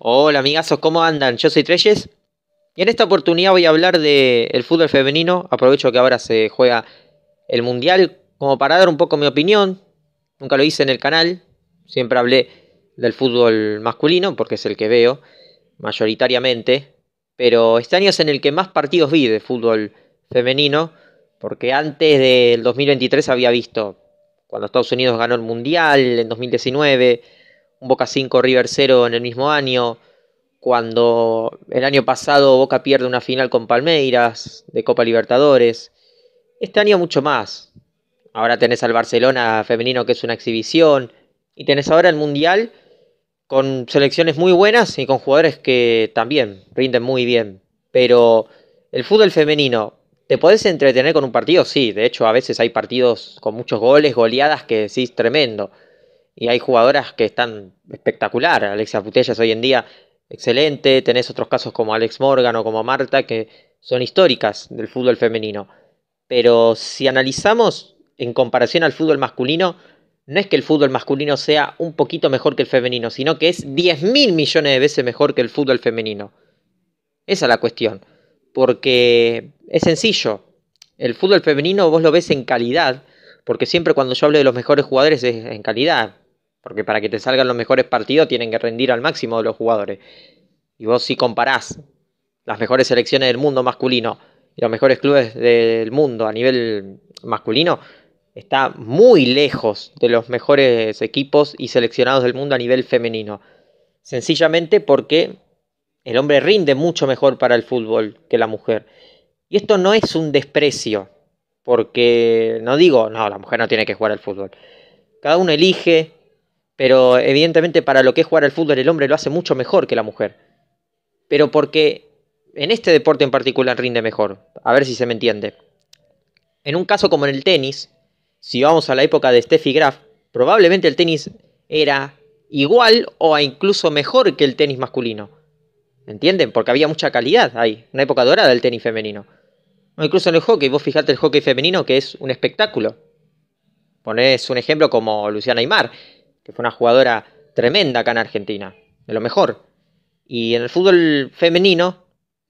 Hola amigazos, ¿cómo andan? Yo soy Treyes y en esta oportunidad voy a hablar del el fútbol femenino. Aprovecho que ahora se juega el Mundial como para dar un poco mi opinión. Nunca lo hice en el canal, siempre hablé del fútbol masculino porque es el que veo mayoritariamente. Pero este año es en el que más partidos vi de fútbol femenino porque antes del 2023 había visto cuando Estados Unidos ganó el Mundial en 2019 un Boca 5 River 0 en el mismo año, cuando el año pasado Boca pierde una final con Palmeiras de Copa Libertadores. Este año mucho más. Ahora tenés al Barcelona femenino que es una exhibición y tenés ahora el Mundial con selecciones muy buenas y con jugadores que también rinden muy bien. Pero el fútbol femenino, ¿te podés entretener con un partido? Sí, de hecho a veces hay partidos con muchos goles, goleadas que decís tremendo y hay jugadoras que están espectacular. Alexia Putellas hoy en día, excelente. Tenés otros casos como Alex Morgan o como Marta que son históricas del fútbol femenino. Pero si analizamos en comparación al fútbol masculino, no es que el fútbol masculino sea un poquito mejor que el femenino, sino que es 10 mil millones de veces mejor que el fútbol femenino. Esa es la cuestión. Porque es sencillo. El fútbol femenino vos lo ves en calidad, porque siempre cuando yo hablo de los mejores jugadores es en calidad. Porque para que te salgan los mejores partidos tienen que rendir al máximo de los jugadores. Y vos si comparás las mejores selecciones del mundo masculino y los mejores clubes del mundo a nivel masculino, está muy lejos de los mejores equipos y seleccionados del mundo a nivel femenino. Sencillamente porque el hombre rinde mucho mejor para el fútbol que la mujer. Y esto no es un desprecio, porque no digo, no, la mujer no tiene que jugar al fútbol. Cada uno elige, pero evidentemente para lo que es jugar al fútbol el hombre lo hace mucho mejor que la mujer. Pero porque en este deporte en particular rinde mejor. A ver si se me entiende. En un caso como en el tenis, si vamos a la época de Steffi Graf, probablemente el tenis era igual o incluso mejor que el tenis masculino. ¿Entienden? Porque había mucha calidad ahí, una época dorada del tenis femenino. O incluso en el hockey, vos fijate el hockey femenino que es un espectáculo. Ponés un ejemplo como Luciana Aymar que fue una jugadora tremenda acá en Argentina, de lo mejor. Y en el fútbol femenino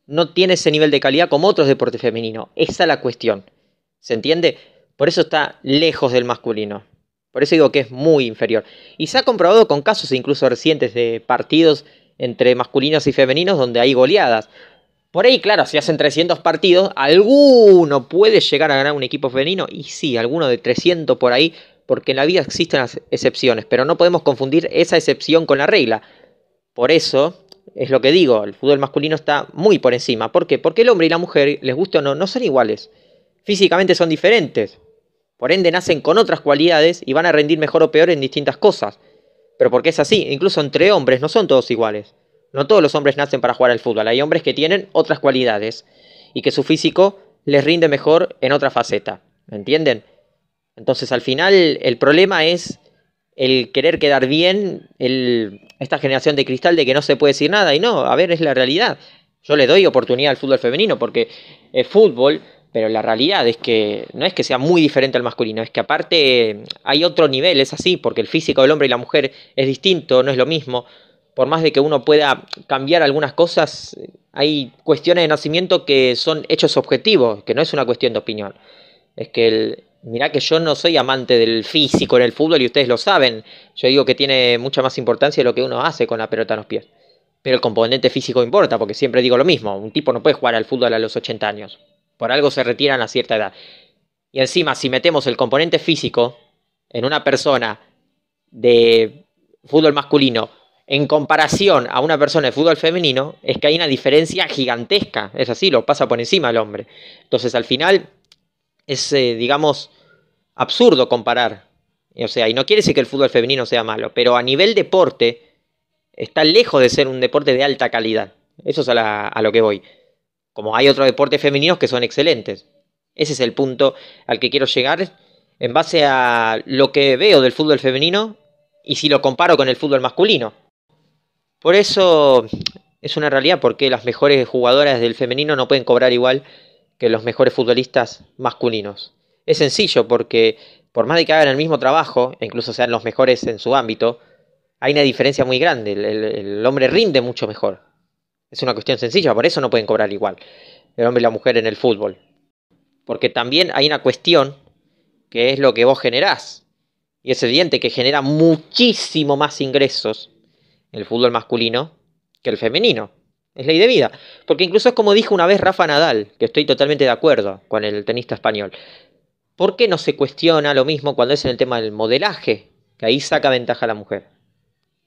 no tiene ese nivel de calidad como otros deportes femeninos. Esa es la cuestión. ¿Se entiende? Por eso está lejos del masculino. Por eso digo que es muy inferior. Y se ha comprobado con casos incluso recientes de partidos entre masculinos y femeninos donde hay goleadas. Por ahí, claro, si hacen 300 partidos, alguno puede llegar a ganar un equipo femenino. Y sí, alguno de 300 por ahí porque en la vida existen las excepciones, pero no podemos confundir esa excepción con la regla. Por eso, es lo que digo, el fútbol masculino está muy por encima. ¿Por qué? Porque el hombre y la mujer, les guste o no, no son iguales. Físicamente son diferentes. Por ende, nacen con otras cualidades y van a rendir mejor o peor en distintas cosas. Pero porque es así, incluso entre hombres no son todos iguales. No todos los hombres nacen para jugar al fútbol, hay hombres que tienen otras cualidades y que su físico les rinde mejor en otra faceta. ¿Me entienden? Entonces al final el problema es el querer quedar bien, esta generación de cristal de que no se puede decir nada. Y no, a ver, es la realidad. Yo le doy oportunidad al fútbol femenino porque es fútbol, pero la realidad es que no es que sea muy diferente al masculino, es que aparte eh, hay otro nivel, es así, porque el físico del hombre y la mujer es distinto, no es lo mismo. Por más de que uno pueda cambiar algunas cosas, hay cuestiones de nacimiento que son hechos objetivos, que no es una cuestión de opinión. Es que el, Mirá que yo no soy amante del físico en el fútbol y ustedes lo saben. Yo digo que tiene mucha más importancia lo que uno hace con la pelota en los pies. Pero el componente físico importa, porque siempre digo lo mismo. Un tipo no puede jugar al fútbol a los 80 años. Por algo se retiran a cierta edad. Y encima, si metemos el componente físico en una persona de fútbol masculino en comparación a una persona de fútbol femenino, es que hay una diferencia gigantesca. Es así, lo pasa por encima el hombre. Entonces, al final, es, eh, digamos, absurdo comparar. O sea, y no quiere decir que el fútbol femenino sea malo, pero a nivel deporte está lejos de ser un deporte de alta calidad. Eso es a, a lo que voy. Como hay otros deportes femeninos que son excelentes. Ese es el punto al que quiero llegar en base a lo que veo del fútbol femenino y si lo comparo con el fútbol masculino. Por eso es una realidad porque las mejores jugadoras del femenino no pueden cobrar igual que los mejores futbolistas masculinos. Es sencillo porque por más de que hagan el mismo trabajo, e incluso sean los mejores en su ámbito, hay una diferencia muy grande. El, hombre rinde mucho mejor. Es una cuestión sencilla, por eso no pueden cobrar igual el hombre y la mujer en el fútbol. Porque también hay una cuestión que es lo que vos generás. Y es evidente que genera muchísimo más ingresos el fútbol masculino que el femenino. Es ley de vida. Porque incluso es como dijo una vez Rafa Nadal, que estoy totalmente de acuerdo con el tenista español. ¿Por qué no se cuestiona lo mismo cuando es en el tema del modelaje? Que ahí saca ventaja la mujer.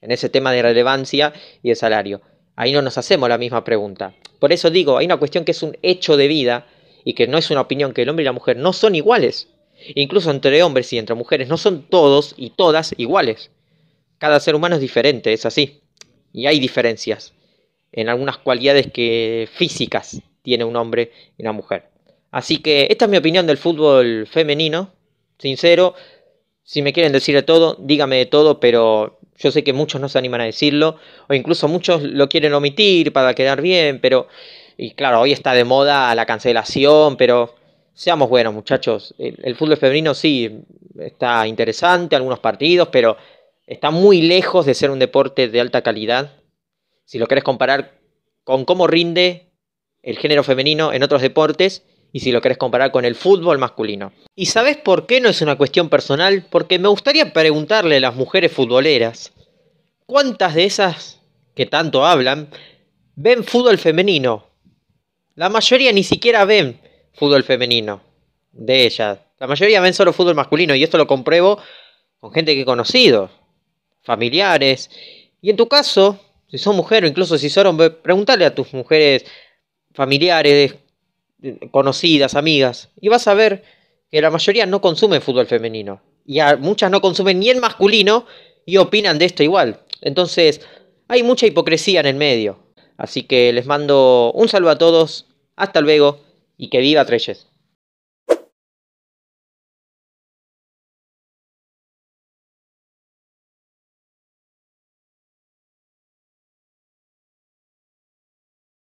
En ese tema de relevancia y de salario. Ahí no nos hacemos la misma pregunta. Por eso digo, hay una cuestión que es un hecho de vida y que no es una opinión que el hombre y la mujer no son iguales. Incluso entre hombres y entre mujeres no son todos y todas iguales. Cada ser humano es diferente, es así. Y hay diferencias en algunas cualidades que físicas tiene un hombre y una mujer. Así que esta es mi opinión del fútbol femenino, sincero. Si me quieren decir de todo, dígame de todo, pero yo sé que muchos no se animan a decirlo, o incluso muchos lo quieren omitir para quedar bien, pero, y claro, hoy está de moda la cancelación, pero seamos buenos muchachos, el, el fútbol femenino sí está interesante, algunos partidos, pero está muy lejos de ser un deporte de alta calidad si lo querés comparar con cómo rinde el género femenino en otros deportes y si lo querés comparar con el fútbol masculino. ¿Y sabes por qué no es una cuestión personal? Porque me gustaría preguntarle a las mujeres futboleras, ¿cuántas de esas que tanto hablan ven fútbol femenino? La mayoría ni siquiera ven fútbol femenino de ellas. La mayoría ven solo fútbol masculino y esto lo compruebo con gente que he conocido, familiares. Y en tu caso, si sos mujeres, o incluso si son hombre, pregúntale a tus mujeres familiares, conocidas, amigas, y vas a ver que la mayoría no consume fútbol femenino. Y muchas no consumen ni el masculino y opinan de esto igual. Entonces, hay mucha hipocresía en el medio. Así que les mando un saludo a todos, hasta luego y que viva Treyes.